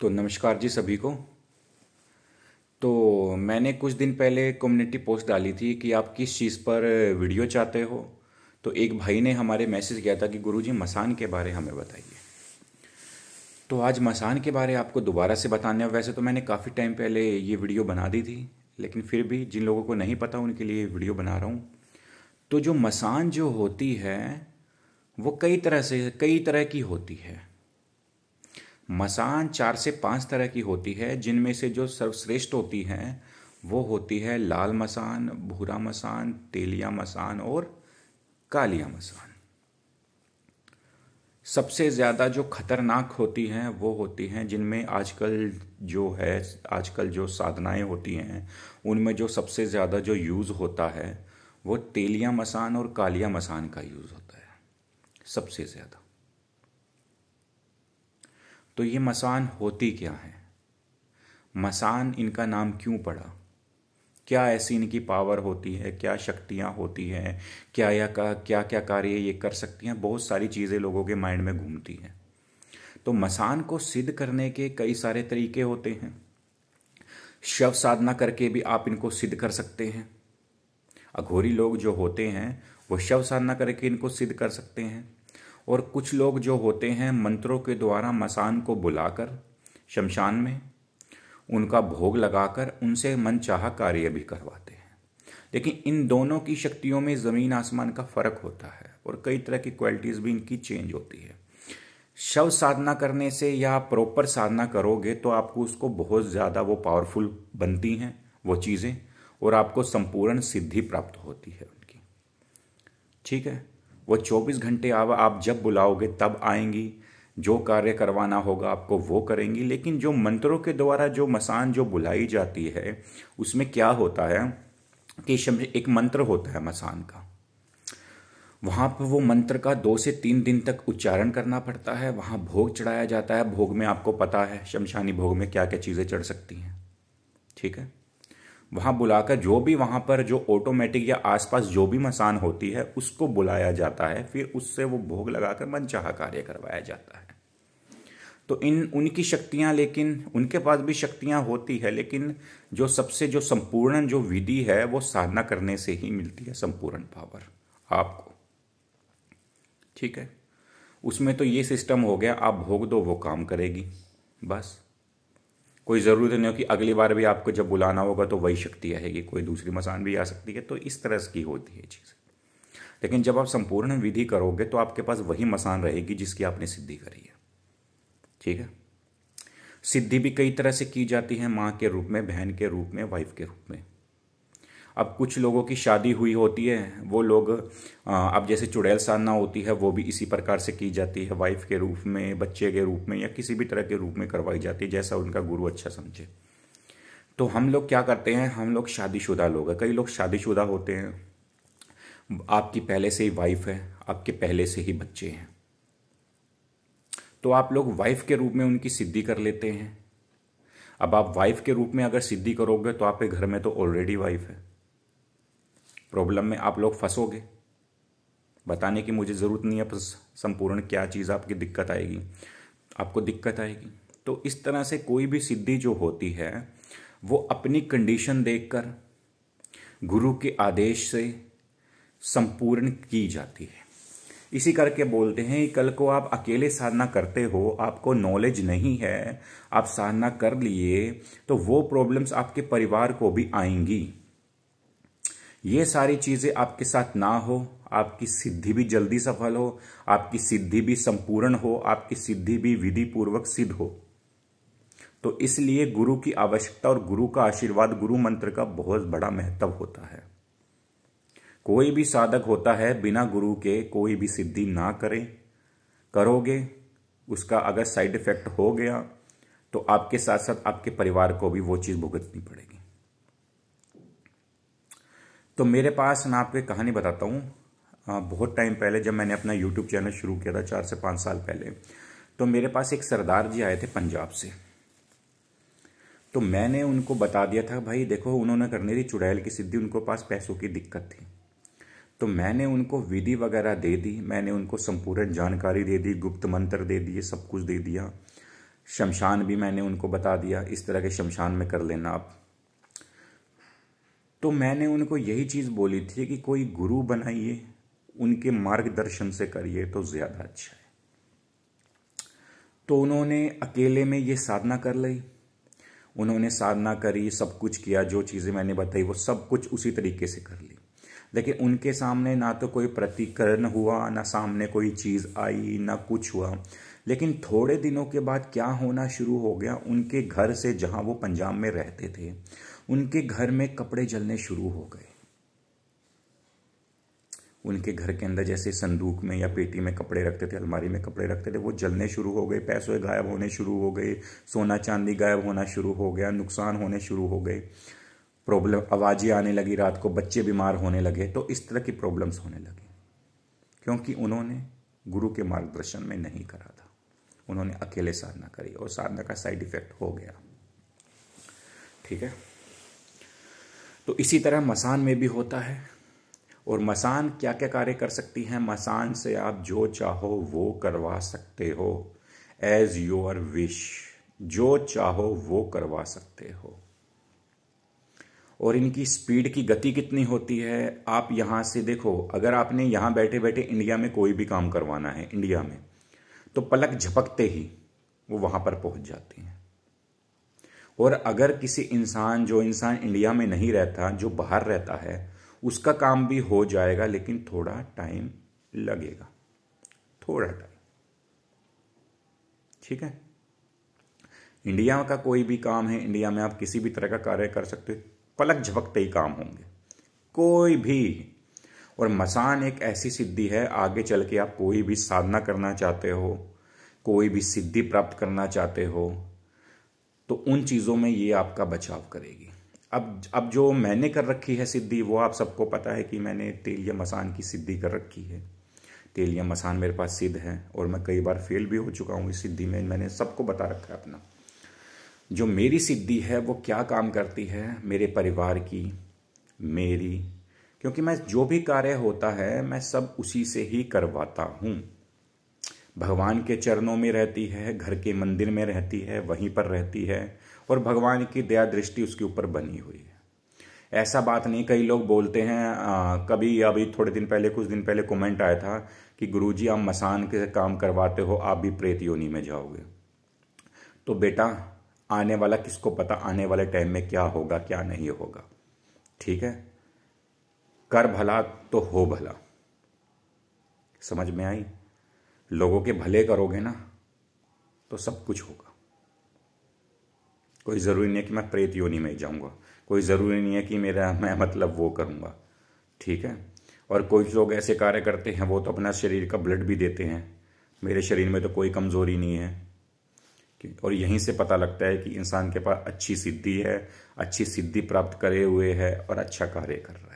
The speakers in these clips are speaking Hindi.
तो नमस्कार जी सभी को तो मैंने कुछ दिन पहले कम्युनिटी पोस्ट डाली थी कि आप किस चीज़ पर वीडियो चाहते हो तो एक भाई ने हमारे मैसेज किया था कि गुरुजी मसान के बारे हमें बताइए तो आज मसान के बारे आपको दोबारा से बताने वैसे तो मैंने काफ़ी टाइम पहले ये वीडियो बना दी थी लेकिन फिर भी जिन लोगों को नहीं पता उनके लिए वीडियो बना रहा हूँ तो जो मसान जो होती है वो कई तरह से कई तरह की होती है मसान चार से पांच तरह की होती है जिनमें से जो सर्वश्रेष्ठ होती हैं वो होती है लाल मसान भूरा मसान तेलिया मसान और कालिया मसान सबसे ज़्यादा जो खतरनाक होती हैं वो होती हैं जिनमें आजकल जो है आजकल जो साधनाएं होती हैं उनमें जो सबसे ज़्यादा जो यूज़ होता है वो तेलिया मसान और कालिया मसान का यूज़ होता है सबसे ज़्यादा तो ये मसान होती क्या है मसान इनका नाम क्यों पड़ा क्या ऐसी इनकी पावर होती है क्या शक्तियाँ होती हैं क्या या का क्या क्या कार्य ये कर सकती हैं बहुत सारी चीज़ें लोगों के माइंड में घूमती हैं तो मसान को सिद्ध करने के कई सारे तरीके होते हैं शव साधना करके भी आप इनको सिद्ध कर सकते हैं अघोरी लोग जो होते हैं वो शव साधना करके इनको सिद्ध कर सकते हैं और कुछ लोग जो होते हैं मंत्रों के द्वारा मसान को बुलाकर शमशान में उनका भोग लगाकर उनसे मन चाह कार्य भी करवाते हैं लेकिन इन दोनों की शक्तियों में ज़मीन आसमान का फर्क होता है और कई तरह की क्वालिटीज़ भी इनकी चेंज होती है शव साधना करने से या प्रॉपर साधना करोगे तो आपको उसको बहुत ज़्यादा वो पावरफुल बनती हैं वो चीज़ें और आपको संपूर्ण सिद्धि प्राप्त होती है उनकी ठीक है वो 24 घंटे आवा आप जब बुलाओगे तब आएंगी जो कार्य करवाना होगा आपको वो करेंगी लेकिन जो मंत्रों के द्वारा जो मसान जो बुलाई जाती है उसमें क्या होता है कि एक मंत्र होता है मसान का वहाँ पर वो मंत्र का दो से तीन दिन तक उच्चारण करना पड़ता है वहाँ भोग चढ़ाया जाता है भोग में आपको पता है शमशानी भोग में क्या क्या चीज़ें चढ़ सकती हैं ठीक है वहाँ बुलाकर जो भी वहाँ पर जो ऑटोमेटिक या आसपास जो भी मसान होती है उसको बुलाया जाता है फिर उससे वो भोग लगाकर मनचाहा कार्य करवाया जाता है तो इन उनकी शक्तियाँ लेकिन उनके पास भी शक्तियाँ होती है लेकिन जो सबसे जो संपूर्ण जो विधि है वो साधना करने से ही मिलती है संपूर्ण पावर आपको ठीक है उसमें तो ये सिस्टम हो गया आप भोग दो वो काम करेगी बस कोई ज़रूरत नहीं हो कि अगली बार भी आपको जब बुलाना होगा तो वही शक्ति आएगी कोई दूसरी मसान भी आ सकती है तो इस तरह की होती है चीज़ लेकिन जब आप संपूर्ण विधि करोगे तो आपके पास वही मसान रहेगी जिसकी आपने सिद्धि करी है ठीक है सिद्धि भी कई तरह से की जाती है माँ के रूप में बहन के रूप में वाइफ के रूप में अब कुछ लोगों की शादी हुई होती है वो लोग अब जैसे चुड़ैल साधना होती है वो भी इसी प्रकार से की जाती है वाइफ के रूप में बच्चे के रूप में या किसी भी तरह के रूप में करवाई जाती है जैसा उनका गुरु अच्छा समझे तो हम लोग क्या करते हैं हम लोग शादीशुदा लोग हैं कई लोग शादीशुदा होते हैं आपकी पहले से ही वाइफ है आपके पहले से ही बच्चे हैं तो आप लोग वाइफ के रूप में उनकी सिद्धि कर लेते हैं अब आप वाइफ के रूप में अगर सिद्धि करोगे तो आपके घर में तो ऑलरेडी वाइफ है प्रॉब्लम में आप लोग फंसोगे बताने की मुझे ज़रूरत नहीं है संपूर्ण क्या चीज़ आपकी दिक्कत आएगी आपको दिक्कत आएगी तो इस तरह से कोई भी सिद्धि जो होती है वो अपनी कंडीशन देखकर गुरु के आदेश से संपूर्ण की जाती है इसी करके बोलते हैं कल को आप अकेले साधना करते हो आपको नॉलेज नहीं है आप साधना कर लिए तो वो प्रॉब्लम्स आपके परिवार को भी आएंगी ये सारी चीज़ें आपके साथ ना हो आपकी सिद्धि भी जल्दी सफल हो आपकी सिद्धि भी संपूर्ण हो आपकी सिद्धि भी विधि पूर्वक सिद्ध हो तो इसलिए गुरु की आवश्यकता और गुरु का आशीर्वाद गुरु मंत्र का बहुत बड़ा महत्व होता है कोई भी साधक होता है बिना गुरु के कोई भी सिद्धि ना करे करोगे उसका अगर साइड इफेक्ट हो गया तो आपके साथ साथ आपके परिवार को भी वो चीज़ भुगतनी पड़ेगी तो मेरे पास मैं आपको एक कहानी बताता हूँ बहुत टाइम पहले जब मैंने अपना यूट्यूब चैनल शुरू किया था चार से पाँच साल पहले तो मेरे पास एक सरदार जी आए थे पंजाब से तो मैंने उनको बता दिया था भाई देखो उन्होंने करने थी चुड़ैल की सिद्धि उनको पास पैसों की दिक्कत थी तो मैंने उनको विधि वगैरह दे दी मैंने उनको संपूर्ण जानकारी दे दी गुप्त मंत्र दे दिए सब कुछ दे दिया शमशान भी मैंने उनको बता दिया इस तरह के शमशान में कर लेना आप तो मैंने उनको यही चीज़ बोली थी कि कोई गुरु बनाइए उनके मार्गदर्शन से करिए तो ज़्यादा अच्छा है तो उन्होंने अकेले में ये साधना कर ली उन्होंने साधना करी सब कुछ किया जो चीज़ें मैंने बताई वो सब कुछ उसी तरीके से कर ली लेकिन उनके सामने ना तो कोई प्रतिकरण हुआ ना सामने कोई चीज़ आई ना कुछ हुआ लेकिन थोड़े दिनों के बाद क्या होना शुरू हो गया उनके घर से जहाँ वो पंजाब में रहते थे उनके घर में कपड़े जलने शुरू हो गए उनके घर के अंदर जैसे संदूक में या पेटी में कपड़े रखते थे अलमारी में कपड़े रखते थे वो जलने शुरू हो गए पैसे गायब होने शुरू हो गए सोना चांदी गायब होना शुरू हो गया नुकसान होने शुरू हो गए प्रॉब्लम आवाज़ें आने लगी रात को बच्चे बीमार होने लगे तो इस तरह की प्रॉब्लम्स होने लगी क्योंकि उन्होंने गुरु के मार्गदर्शन में नहीं करा था उन्होंने अकेले साधना करी और साधना का साइड इफेक्ट हो गया ठीक है तो इसी तरह मसान में भी होता है और मसान क्या क्या कार्य कर सकती हैं मसान से आप जो चाहो वो करवा सकते हो एज योर विश जो चाहो वो करवा सकते हो और इनकी स्पीड की गति कितनी होती है आप यहां से देखो अगर आपने यहां बैठे बैठे इंडिया में कोई भी काम करवाना है इंडिया में तो पलक झपकते ही वो वहां पर पहुंच जाती हैं और अगर किसी इंसान जो इंसान इंडिया में नहीं रहता जो बाहर रहता है उसका काम भी हो जाएगा लेकिन थोड़ा टाइम लगेगा थोड़ा टाइम ठीक है इंडिया का कोई भी काम है इंडिया में आप किसी भी तरह का कार्य कर सकते हो पलक झपकते ही काम होंगे कोई भी और मसान एक ऐसी सिद्धि है आगे चल के आप कोई भी साधना करना चाहते हो कोई भी सिद्धि प्राप्त करना चाहते हो तो उन चीज़ों में ये आपका बचाव करेगी अब अब जो मैंने कर रखी है सिद्धि वो आप सबको पता है कि मैंने तेलिया मसान की सिद्धि कर रखी है तेलिया मसान मेरे पास सिद्ध है और मैं कई बार फेल भी हो चुका हूँ इस सिद्धि में मैंने सबको बता रखा है अपना जो मेरी सिद्धि है वो क्या काम करती है मेरे परिवार की मेरी क्योंकि मैं जो भी कार्य होता है मैं सब उसी से ही करवाता हूँ भगवान के चरणों में रहती है घर के मंदिर में रहती है वहीं पर रहती है और भगवान की दया दृष्टि उसके ऊपर बनी हुई है ऐसा बात नहीं कई लोग बोलते हैं आ, कभी अभी थोड़े दिन पहले कुछ दिन पहले कमेंट आया था कि गुरुजी आप मसान के काम करवाते हो आप भी प्रेत योनि में जाओगे तो बेटा आने वाला किसको पता आने वाले टाइम में क्या होगा क्या नहीं होगा ठीक है कर भला तो हो भला समझ में आई लोगों के भले करोगे ना तो सब कुछ होगा कोई ज़रूरी नहीं है कि मैं प्रेत योनि में जाऊंगा कोई ज़रूरी नहीं है कि मेरा मैं मतलब वो करूंगा ठीक है और कोई लोग ऐसे कार्य करते हैं वो तो अपना शरीर का ब्लड भी देते हैं मेरे शरीर में तो कोई कमज़ोरी नहीं है और यहीं से पता लगता है कि इंसान के पास अच्छी सिद्धि है अच्छी सिद्धि प्राप्त करे हुए है और अच्छा कार्य कर रहा है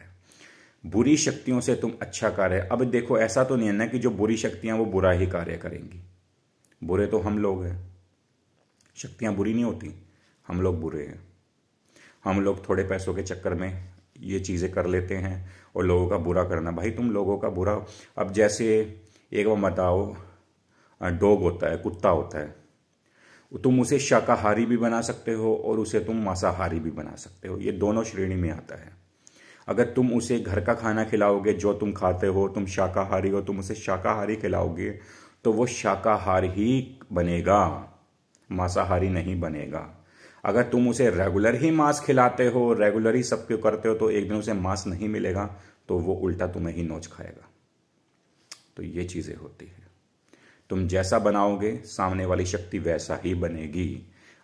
बुरी शक्तियों से तुम अच्छा कार्य अब देखो ऐसा तो नहीं है ना कि जो बुरी शक्तियां वो बुरा ही कार्य करेंगी बुरे तो हम लोग हैं शक्तियां बुरी नहीं होती हम लोग बुरे हैं हम लोग थोड़े पैसों के चक्कर में ये चीज़ें कर लेते हैं और लोगों का बुरा करना भाई तुम लोगों का बुरा अब जैसे एक वो बताओ डॉग होता है कुत्ता होता है तुम उसे शाकाहारी भी बना सकते हो और उसे तुम मांसाहारी भी बना सकते हो ये दोनों श्रेणी में आता है अगर तुम उसे घर का खाना खिलाओगे जो तुम खाते हो तुम शाकाहारी हो तुम उसे शाकाहारी खिलाओगे तो वो शाकाहार ही बनेगा मांसाहारी नहीं बनेगा अगर तुम उसे रेगुलर ही मांस खिलाते हो रेगुलर ही सब क्यों करते हो तो एक दिन उसे मांस नहीं मिलेगा तो वो उल्टा तुम्हें ही नोच खाएगा तो ये चीज़ें होती है तुम जैसा बनाओगे सामने वाली शक्ति वैसा ही बनेगी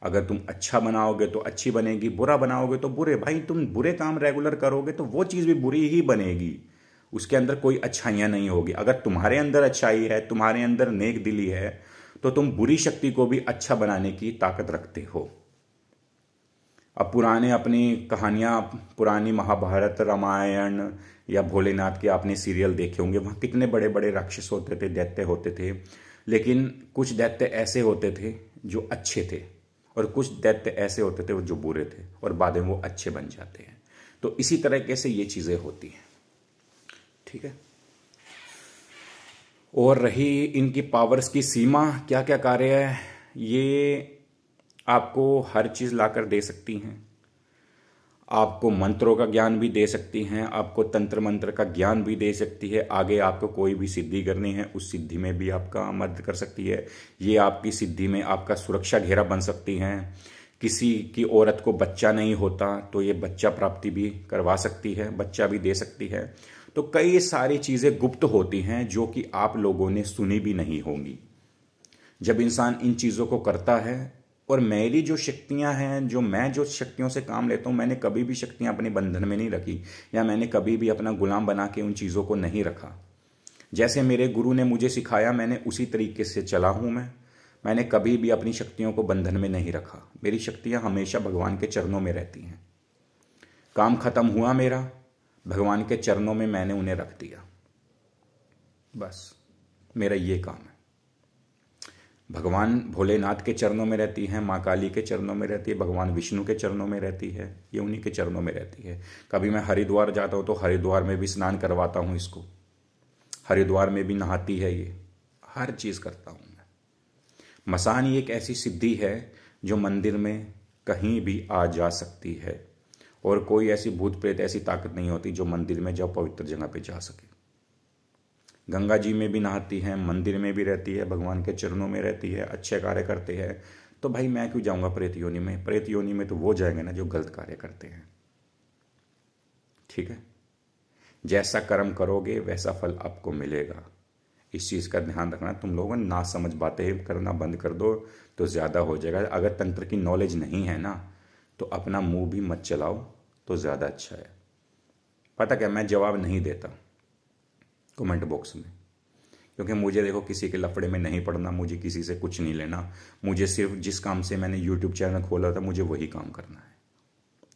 अगर तुम अच्छा बनाओगे तो अच्छी बनेगी बुरा बनाओगे तो बुरे भाई तुम बुरे काम रेगुलर करोगे तो वो चीज़ भी बुरी ही बनेगी उसके अंदर कोई अच्छाइयाँ नहीं होगी अगर तुम्हारे अंदर अच्छाई है तुम्हारे अंदर नेक दिली है तो तुम बुरी शक्ति को भी अच्छा बनाने की ताकत रखते हो अब पुराने अपनी कहानियाँ पुरानी महाभारत रामायण या भोलेनाथ के आपने सीरियल देखे होंगे वहाँ कितने बड़े बड़े राक्षस होते थे दैत्य होते थे लेकिन कुछ दैत्य ऐसे होते थे जो अच्छे थे और कुछ दैत्य ऐसे होते थे जो बुरे थे और बाद में वो अच्छे बन जाते हैं तो इसी तरीके से ये चीज़ें होती हैं ठीक है और रही इनकी पावर्स की सीमा क्या क्या कार्य है ये आपको हर चीज़ लाकर दे सकती हैं आपको मंत्रों का ज्ञान भी दे सकती हैं आपको तंत्र मंत्र का ज्ञान भी दे सकती है आगे आपको कोई भी सिद्धि करनी है उस सिद्धि में भी आपका मदद कर सकती है ये आपकी सिद्धि में आपका सुरक्षा घेरा बन सकती हैं किसी की औरत को बच्चा नहीं होता तो ये बच्चा प्राप्ति भी करवा सकती है बच्चा भी दे सकती है तो कई सारी चीज़ें गुप्त होती हैं जो कि आप लोगों ने सुनी भी नहीं होंगी जब इंसान इन चीज़ों को करता है और मेरी जो शक्तियाँ हैं जो मैं जो शक्तियों से काम लेता हूँ मैंने कभी भी शक्तियाँ अपने बंधन में नहीं रखी या मैंने कभी भी अपना गुलाम बना के उन चीज़ों को नहीं रखा जैसे मेरे गुरु ने मुझे सिखाया मैंने उसी तरीके से चला हूँ मैं मैंने कभी भी अपनी शक्तियों को बंधन में नहीं रखा मेरी शक्तियाँ हमेशा भगवान के चरणों में रहती हैं काम खत्म हुआ मेरा भगवान के चरणों में मैंने उन्हें रख दिया बस मेरा ये काम है भगवान भोलेनाथ के चरणों में रहती है माँ काली के चरणों में रहती है भगवान विष्णु के चरणों में रहती है ये उन्हीं के चरणों में रहती है कभी मैं हरिद्वार जाता हूँ तो हरिद्वार में भी स्नान करवाता हूँ इसको हरिद्वार में भी नहाती है ये हर चीज़ करता हूँ मैं मसानी एक ऐसी सिद्धि है जो मंदिर में कहीं भी आ जा सकती है और कोई ऐसी भूत प्रेत ऐसी ताकत नहीं होती जो मंदिर में जाओ पवित्र जगह पर जा सके गंगा जी में भी नहाती है मंदिर में भी रहती है भगवान के चरणों में रहती है अच्छे कार्य करते हैं तो भाई मैं क्यों जाऊँगा प्रेत योनि में प्रेत योनि में तो वो जाएंगे ना जो गलत कार्य करते हैं ठीक है जैसा कर्म करोगे वैसा फल आपको मिलेगा इस चीज़ का ध्यान रखना तुम लोग ना समझ बातें करना बंद कर दो तो ज़्यादा हो जाएगा अगर तंत्र की नॉलेज नहीं है ना तो अपना मुंह भी मत चलाओ तो ज़्यादा अच्छा है पता क्या मैं जवाब नहीं देता कमेंट बॉक्स में क्योंकि मुझे देखो किसी के लफड़े में नहीं पड़ना मुझे किसी से कुछ नहीं लेना मुझे सिर्फ जिस काम से मैंने यूट्यूब चैनल खोला था मुझे वही काम करना है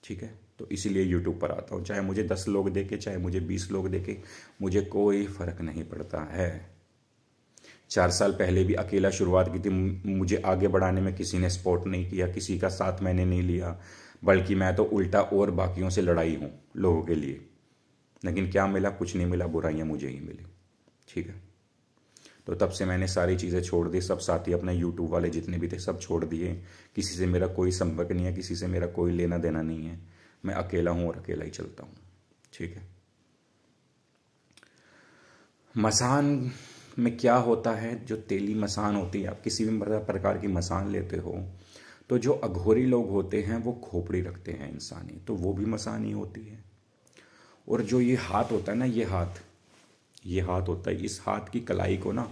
ठीक है तो इसीलिए यूट्यूब पर आता हूँ चाहे मुझे दस लोग देखे चाहे मुझे बीस लोग देखे मुझे कोई फ़र्क नहीं पड़ता है चार साल पहले भी अकेला शुरुआत की थी मुझे आगे बढ़ाने में किसी ने सपोर्ट नहीं किया किसी का साथ मैंने नहीं लिया बल्कि मैं तो उल्टा और बाकियों से लड़ाई हूँ लोगों के लिए लेकिन क्या मिला कुछ नहीं मिला बुराइयाँ मुझे ही मिली ठीक है तो तब से मैंने सारी चीज़ें छोड़ दी सब साथी अपने यूट्यूब वाले जितने भी थे सब छोड़ दिए किसी से मेरा कोई संपर्क नहीं है किसी से मेरा कोई लेना देना नहीं है मैं अकेला हूँ और अकेला ही चलता हूँ ठीक है मसान में क्या होता है जो तेली मसान होती है आप किसी भी प्रकार की मसान लेते हो तो जो अघोरी लोग होते हैं वो खोपड़ी रखते हैं इंसानी तो वो भी मसानी होती है और जो ये हाथ होता है ना ये हाथ ये हाथ होता है इस हाथ की कलाई को ना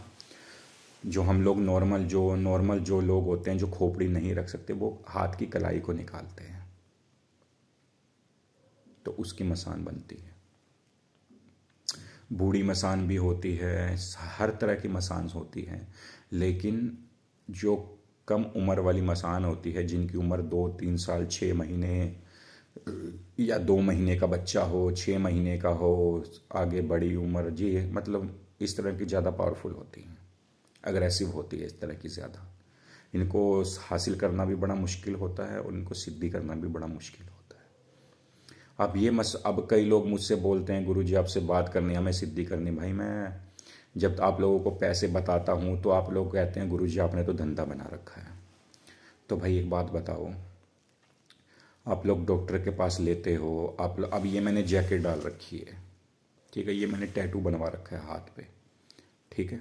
जो हम लोग नॉर्मल जो नॉर्मल जो लोग होते हैं जो खोपड़ी नहीं रख सकते वो हाथ की कलाई को निकालते हैं तो उसकी मसान बनती है बूढ़ी मसान भी होती है हर तरह की मसान होती है लेकिन जो कम उम्र वाली मसान होती है जिनकी उम्र दो तीन साल छः महीने या दो महीने का बच्चा हो छः महीने का हो आगे बड़ी उम्र जी मतलब इस तरह की ज़्यादा पावरफुल होती हैं अग्रेसिव होती है इस तरह की ज़्यादा इनको हासिल करना भी बड़ा मुश्किल होता है और इनको सिद्धि करना भी बड़ा मुश्किल होता है अब ये मस अब कई लोग मुझसे बोलते हैं गुरु जी आपसे बात करनी हमें सिद्धि करनी भाई मैं जब आप लोगों को पैसे बताता हूँ तो आप लोग कहते हैं गुरु जी आपने तो धंधा बना रखा है तो भाई एक बात बताओ आप लोग डॉक्टर के पास लेते हो आप अब ये मैंने जैकेट डाल रखी है ठीक है ये मैंने टैटू बनवा रखा है हाथ पे ठीक है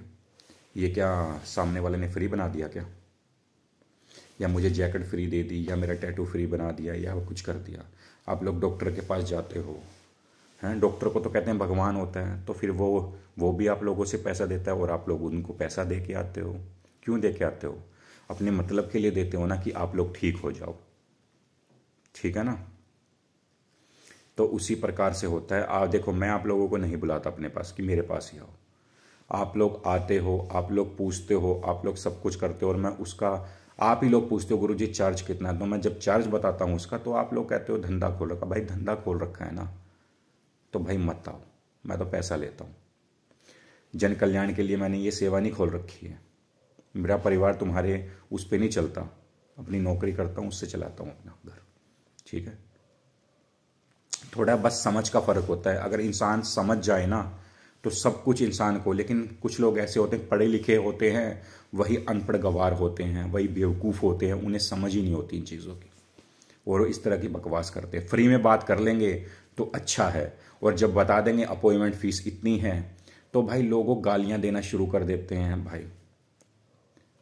ये क्या सामने वाले ने फ्री बना दिया क्या या मुझे जैकेट फ्री दे दी या मेरा टैटू फ्री बना दिया या कुछ कर दिया आप लोग डॉक्टर के पास जाते हो हैं डॉक्टर को तो कहते हैं भगवान होता है तो फिर वो वो भी आप लोगों से पैसा देता है और आप लोग उनको पैसा दे के आते हो क्यों दे के आते हो अपने मतलब के लिए देते हो ना कि आप लोग ठीक हो जाओ ठीक है ना तो उसी प्रकार से होता है आप देखो मैं आप लोगों को नहीं बुलाता अपने पास कि मेरे पास ही आओ आप लोग आते हो आप लोग पूछते हो आप लोग सब कुछ करते हो और मैं उसका आप ही लोग पूछते हो गुरु जी चार्ज कितना है तो मैं जब चार्ज बताता हूँ उसका तो आप लोग कहते हो धंधा खोल रखा भाई धंधा खोल रखा है ना तो भाई मत आओ मैं तो पैसा लेता हूँ जन कल्याण के लिए मैंने ये सेवा नहीं खोल रखी है मेरा परिवार तुम्हारे उस पर नहीं चलता अपनी नौकरी करता हूँ उससे चलाता हूँ अपना घर ठीक है थोड़ा बस समझ का फ़र्क होता है अगर इंसान समझ जाए ना तो सब कुछ इंसान को लेकिन कुछ लोग ऐसे होते हैं पढ़े लिखे होते हैं वही अनपढ़ गवार होते हैं वही बेवकूफ़ होते हैं उन्हें समझ ही नहीं होती इन चीज़ों की और इस तरह की बकवास करते हैं फ्री में बात कर लेंगे तो अच्छा है और जब बता देंगे अपॉइंटमेंट फ़ीस इतनी है तो भाई लोगों गालियां देना शुरू कर देते हैं भाई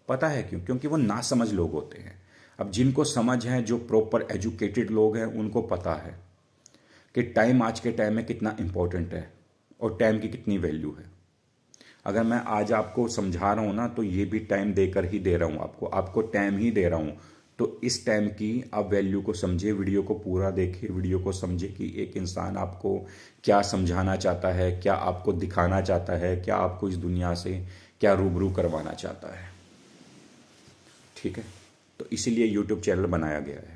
पता है क्यों क्योंकि वो नासमझ लोग होते हैं अब जिनको समझ है जो प्रॉपर एजुकेटेड लोग हैं उनको पता है कि टाइम आज के टाइम में कितना इम्पोर्टेंट है और टाइम की कितनी वैल्यू है अगर मैं आज आपको समझा रहा हूँ ना तो ये भी टाइम देकर ही दे रहा हूँ आपको आपको टाइम ही दे रहा हूँ तो इस टाइम की आप वैल्यू को समझे वीडियो को पूरा देखे वीडियो को समझे कि एक इंसान आपको क्या समझाना चाहता है क्या आपको दिखाना चाहता है क्या आपको इस दुनिया से क्या रूबरू करवाना चाहता है ठीक है तो इसीलिए यूट्यूब चैनल बनाया गया है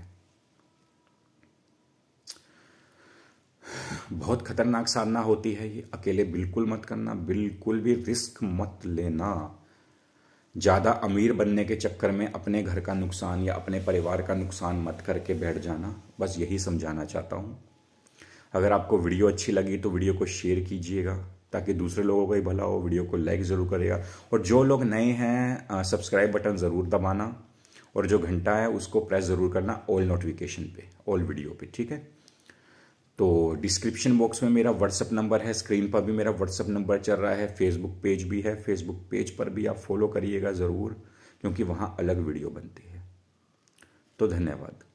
बहुत खतरनाक साधना होती है ये अकेले बिल्कुल मत करना बिल्कुल भी रिस्क मत लेना ज़्यादा अमीर बनने के चक्कर में अपने घर का नुकसान या अपने परिवार का नुकसान मत करके बैठ जाना बस यही समझाना चाहता हूं अगर आपको वीडियो अच्छी लगी तो वीडियो को शेयर कीजिएगा ताकि दूसरे लोगों का ही भला हो वीडियो को लाइक ज़रूर करेगा और जो लोग नए हैं सब्सक्राइब बटन ज़रूर दबाना और जो घंटा है उसको प्रेस ज़रूर करना ऑल नोटिफिकेशन पे ऑल वीडियो पे ठीक है तो डिस्क्रिप्शन बॉक्स में मेरा व्हाट्सअप नंबर है स्क्रीन पर भी मेरा व्हाट्सअप नंबर चल रहा है फेसबुक पेज भी है फेसबुक पेज पर भी आप फॉलो करिएगा ज़रूर क्योंकि वहाँ अलग वीडियो बनती है तो धन्यवाद